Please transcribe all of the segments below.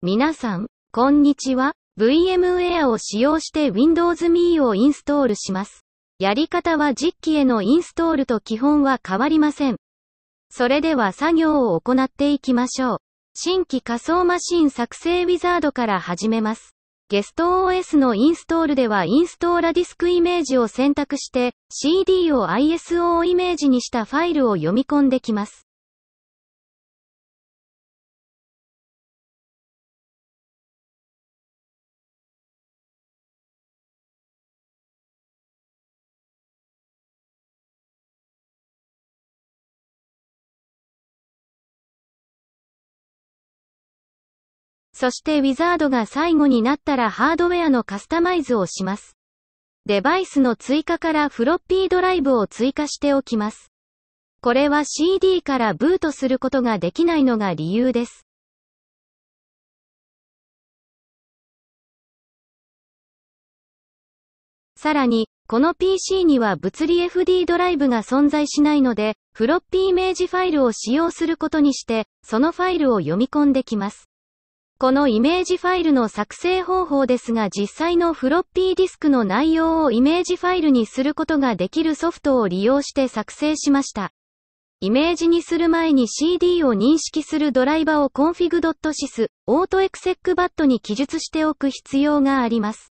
皆さん、こんにちは。VMware を使用して Windows Me をインストールします。やり方は実機へのインストールと基本は変わりません。それでは作業を行っていきましょう。新規仮想マシン作成ウィザードから始めます。ゲスト OS のインストールではインストーラディスクイメージを選択して CD を ISO イメージにしたファイルを読み込んできます。そしてウィザードが最後になったらハードウェアのカスタマイズをします。デバイスの追加からフロッピードライブを追加しておきます。これは CD からブートすることができないのが理由です。さらに、この PC には物理 FD ドライブが存在しないので、フロッピーイメージファイルを使用することにして、そのファイルを読み込んできます。このイメージファイルの作成方法ですが実際のフロッピーディスクの内容をイメージファイルにすることができるソフトを利用して作成しました。イメージにする前に CD を認識するドライバを config.sys、autoexecbat に記述しておく必要があります。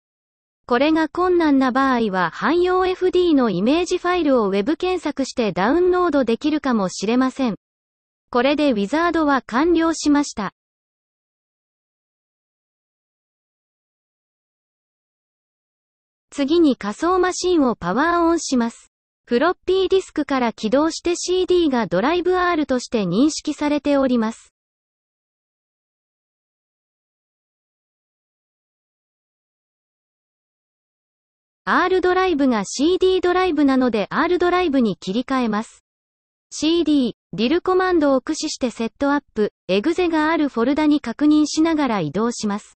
これが困難な場合は汎用 FD のイメージファイルを Web 検索してダウンロードできるかもしれません。これでウィザードは完了しました。次に仮想マシンをパワーオンします。フロッピーディスクから起動して CD がドライブ R として認識されております。R ドライブが CD ドライブなので R ドライブに切り替えます。CD、ディルコマンドを駆使してセットアップ、エグゼがあるフォルダに確認しながら移動します。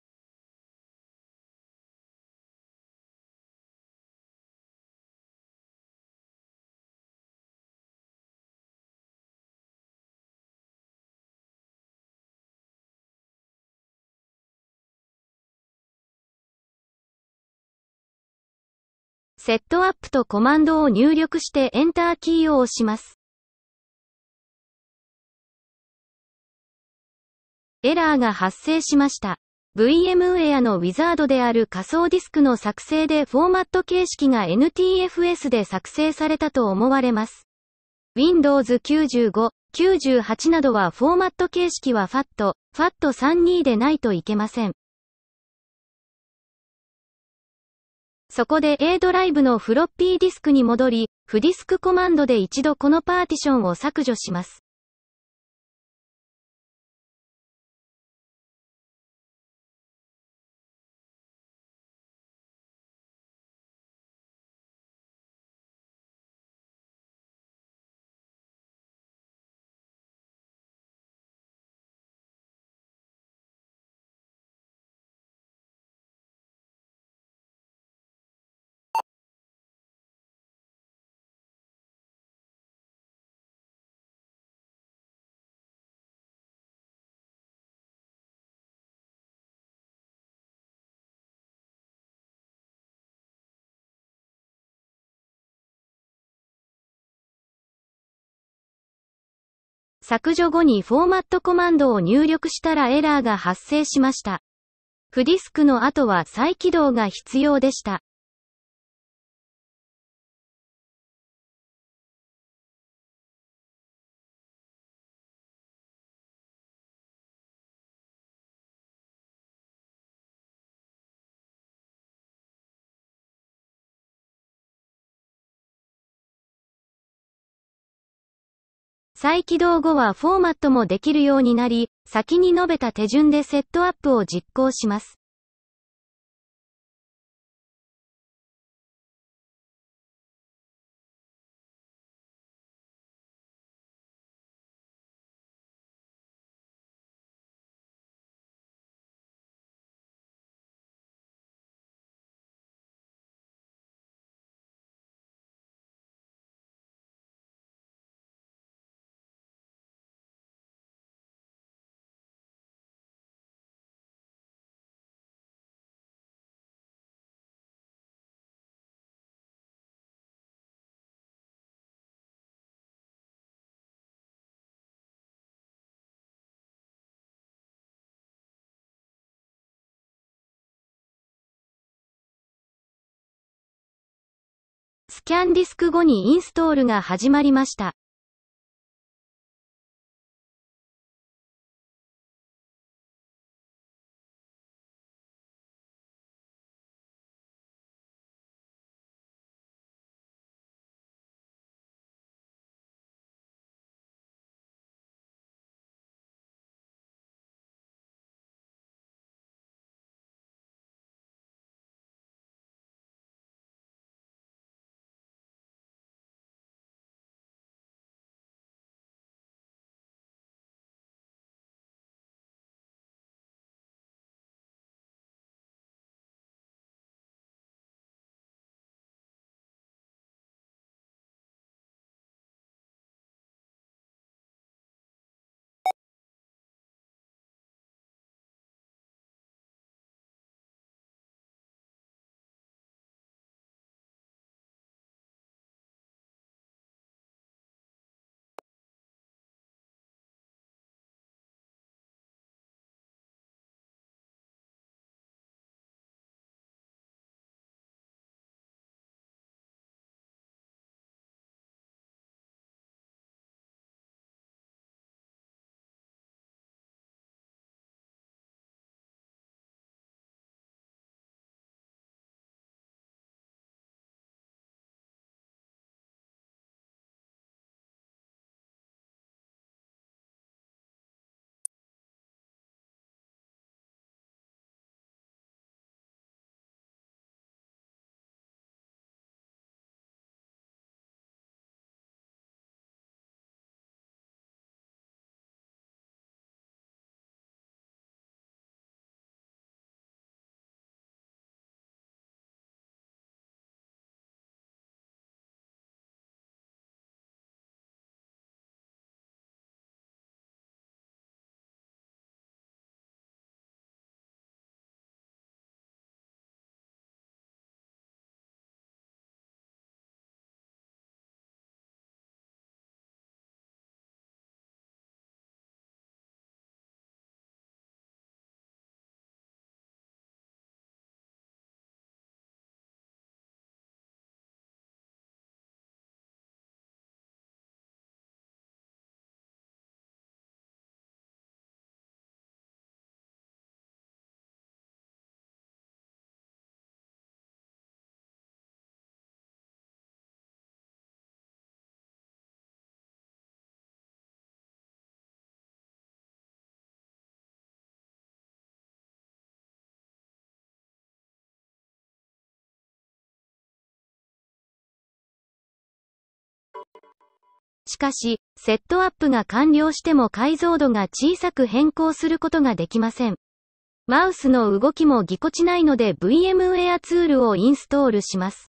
セットアップとコマンドを入力してエンターキーを押します。エラーが発生しました。VMware のウィザードである仮想ディスクの作成でフォーマット形式が NTFS で作成されたと思われます。Windows 95、98などはフォーマット形式は FAT、FAT32 でないといけません。そこで A ドライブのフロッピーディスクに戻り、フディスクコマンドで一度このパーティションを削除します。削除後にフォーマットコマンドを入力したらエラーが発生しました。フディスクの後は再起動が必要でした。再起動後はフォーマットもできるようになり、先に述べた手順でセットアップを実行します。スキャンディスク後にインストールが始まりました。しかし、セットアップが完了しても解像度が小さく変更することができません。マウスの動きもぎこちないので VMware ツールをインストールします。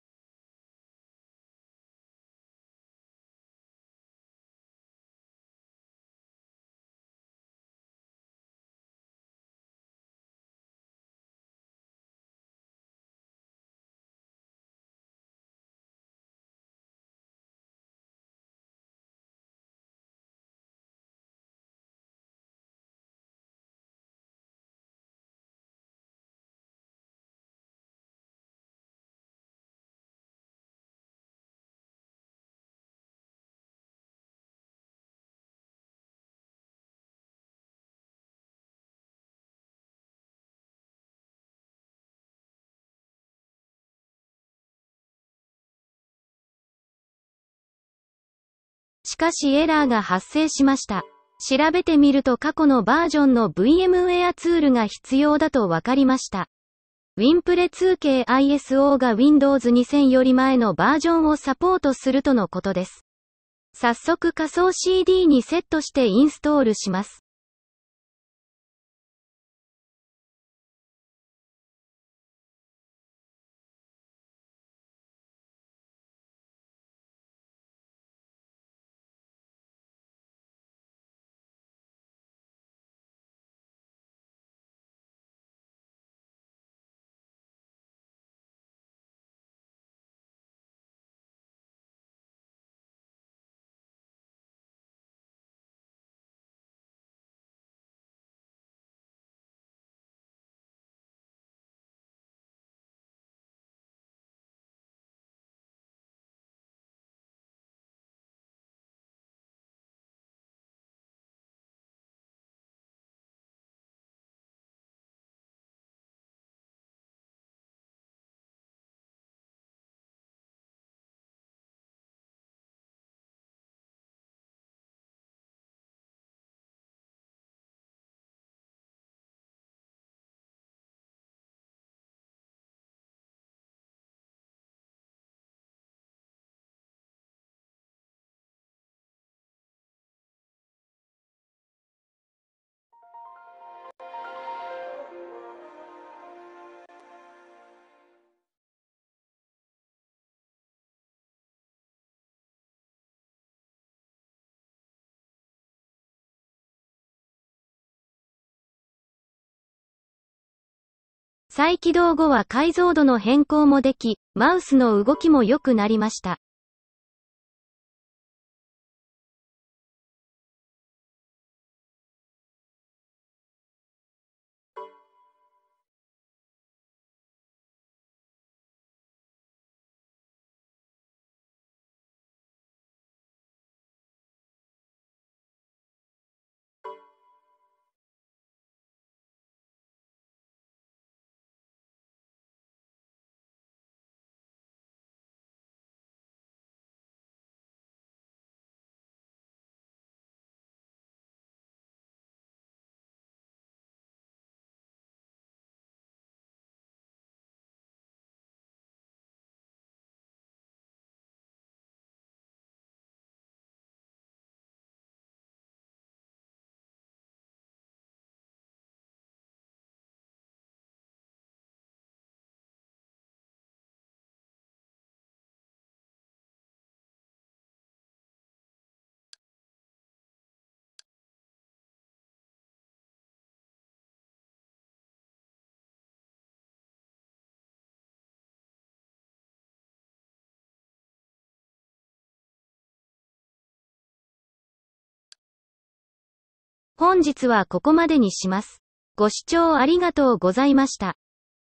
しかしエラーが発生しました。調べてみると過去のバージョンの VMware ツールが必要だと分かりました。WinPre 2系 ISO が Windows 2000より前のバージョンをサポートするとのことです。早速仮想 CD にセットしてインストールします。再起動後は解像度の変更もでき、マウスの動きも良くなりました。本日はここまでにします。ご視聴ありがとうございました。